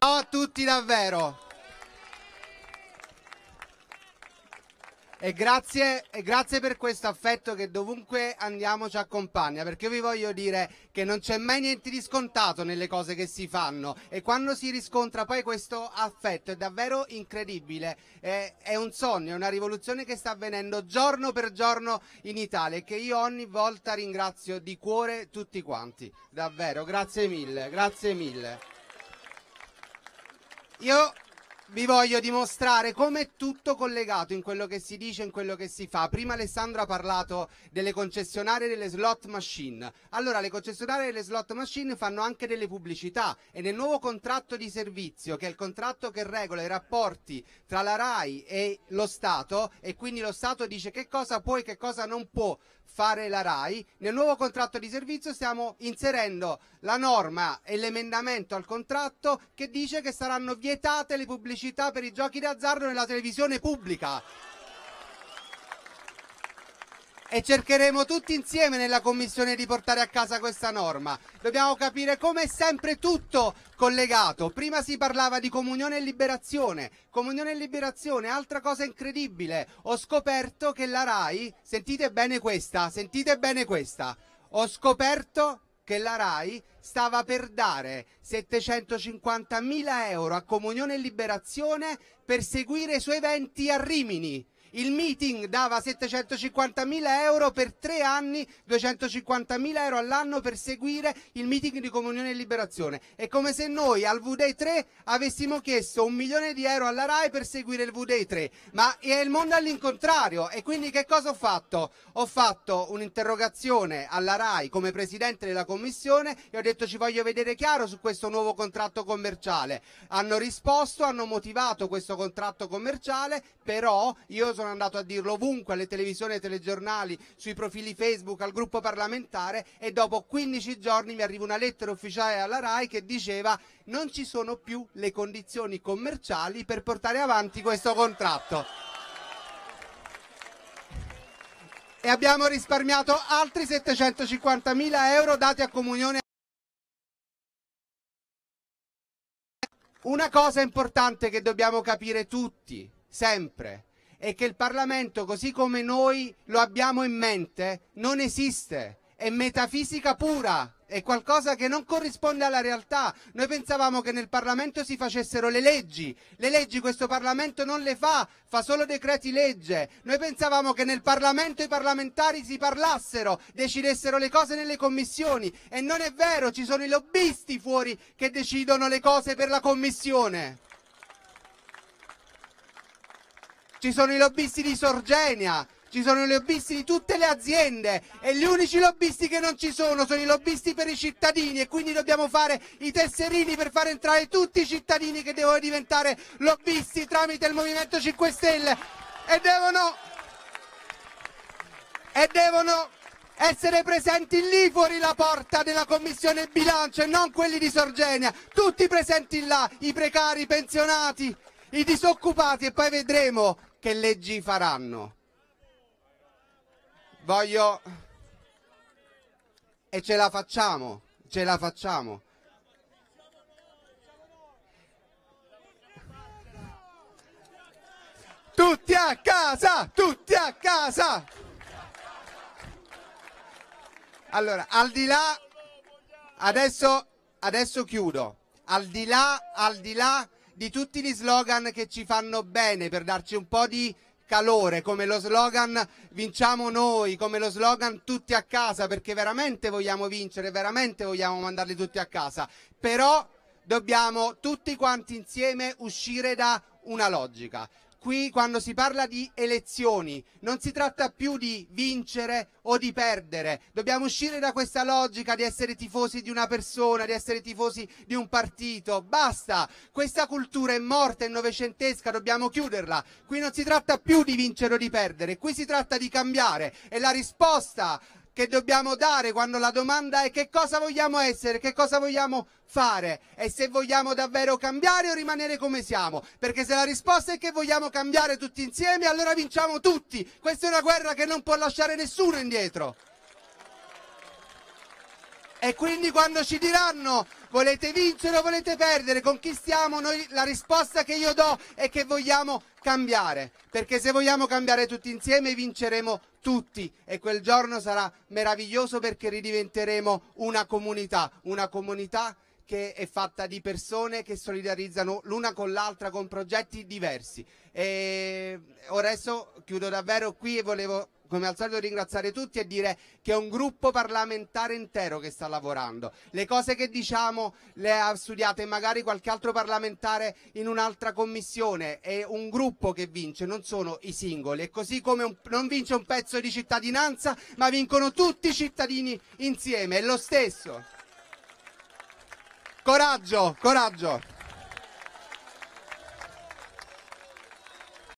Ciao a tutti davvero. E grazie, e grazie, per questo affetto che dovunque andiamo ci accompagna, perché io vi voglio dire che non c'è mai niente di scontato nelle cose che si fanno e quando si riscontra poi questo affetto è davvero incredibile, è, è un sogno, è una rivoluzione che sta avvenendo giorno per giorno in Italia e che io ogni volta ringrazio di cuore tutti quanti, davvero, grazie mille, grazie mille. Io vi voglio dimostrare come è tutto collegato in quello che si dice e in quello che si fa. Prima Alessandro ha parlato delle concessionarie delle slot machine. Allora, le concessionarie delle slot machine fanno anche delle pubblicità e nel nuovo contratto di servizio, che è il contratto che regola i rapporti tra la RAI e lo Stato, e quindi lo Stato dice che cosa può e che cosa non può fare la RAI, nel nuovo contratto di servizio stiamo inserendo la norma e l'emendamento al contratto che dice che saranno vietate le pubblicità pubblicità per i giochi d'azzardo nella televisione pubblica. E cercheremo tutti insieme nella commissione di portare a casa questa norma. Dobbiamo capire come è sempre tutto collegato. Prima si parlava di comunione e liberazione. Comunione e liberazione, altra cosa incredibile. Ho scoperto che la RAI, sentite bene questa, sentite bene questa. Ho scoperto che la RAI stava per dare 750.000 euro a Comunione e Liberazione per seguire i suoi eventi a Rimini il meeting dava 750.000 euro per tre anni, 250.000 euro all'anno per seguire il meeting di Comunione e Liberazione. È come se noi al VD 3 avessimo chiesto un milione di euro alla RAI per seguire il VD 3, ma è il mondo all'incontrario. E quindi che cosa ho fatto? Ho fatto un'interrogazione alla RAI come presidente della commissione e ho detto ci voglio vedere chiaro su questo nuovo contratto commerciale. Hanno risposto, hanno motivato questo contratto commerciale, però io sono andato a dirlo ovunque, alle televisioni, ai telegiornali, sui profili Facebook, al gruppo parlamentare e dopo 15 giorni mi arriva una lettera ufficiale alla RAI che diceva non ci sono più le condizioni commerciali per portare avanti questo contratto. E abbiamo risparmiato altri 750.000 euro dati a comunione. Una cosa importante che dobbiamo capire tutti, sempre, è che il Parlamento, così come noi lo abbiamo in mente, non esiste. È metafisica pura, è qualcosa che non corrisponde alla realtà. Noi pensavamo che nel Parlamento si facessero le leggi. Le leggi questo Parlamento non le fa, fa solo decreti legge. Noi pensavamo che nel Parlamento i parlamentari si parlassero, decidessero le cose nelle commissioni. E non è vero, ci sono i lobbisti fuori che decidono le cose per la commissione. ci sono i lobbisti di Sorgenia, ci sono i lobbisti di tutte le aziende e gli unici lobbisti che non ci sono sono i lobbisti per i cittadini e quindi dobbiamo fare i tesserini per far entrare tutti i cittadini che devono diventare lobbisti tramite il Movimento 5 Stelle e devono, e devono essere presenti lì fuori la porta della commissione bilancio e non quelli di Sorgenia, tutti presenti là, i precari, i pensionati, i disoccupati e poi vedremo che leggi faranno. Voglio... E ce la facciamo, ce la facciamo. Tutti a casa, tutti a casa. Allora, al di là, adesso, adesso chiudo, al di là, al di là di tutti gli slogan che ci fanno bene per darci un po' di calore, come lo slogan vinciamo noi, come lo slogan tutti a casa, perché veramente vogliamo vincere, veramente vogliamo mandarli tutti a casa. Però dobbiamo tutti quanti insieme uscire da una logica qui quando si parla di elezioni non si tratta più di vincere o di perdere, dobbiamo uscire da questa logica di essere tifosi di una persona, di essere tifosi di un partito, basta, questa cultura è morta, è novecentesca, dobbiamo chiuderla, qui non si tratta più di vincere o di perdere, qui si tratta di cambiare e la risposta che dobbiamo dare quando la domanda è che cosa vogliamo essere, che cosa vogliamo fare e se vogliamo davvero cambiare o rimanere come siamo, perché se la risposta è che vogliamo cambiare tutti insieme allora vinciamo tutti, questa è una guerra che non può lasciare nessuno indietro. E quindi quando ci diranno Volete vincere o volete perdere? Con chi stiamo? Noi, la risposta che io do è che vogliamo cambiare, perché se vogliamo cambiare tutti insieme vinceremo tutti e quel giorno sarà meraviglioso perché ridiventeremo una comunità, una comunità che è fatta di persone che solidarizzano l'una con l'altra con progetti diversi. E adesso chiudo davvero qui e volevo come al solito ringraziare tutti e dire che è un gruppo parlamentare intero che sta lavorando. Le cose che diciamo le ha studiate magari qualche altro parlamentare in un'altra commissione, è un gruppo che vince, non sono i singoli. E così come un, non vince un pezzo di cittadinanza, ma vincono tutti i cittadini insieme, è lo stesso. Coraggio, coraggio.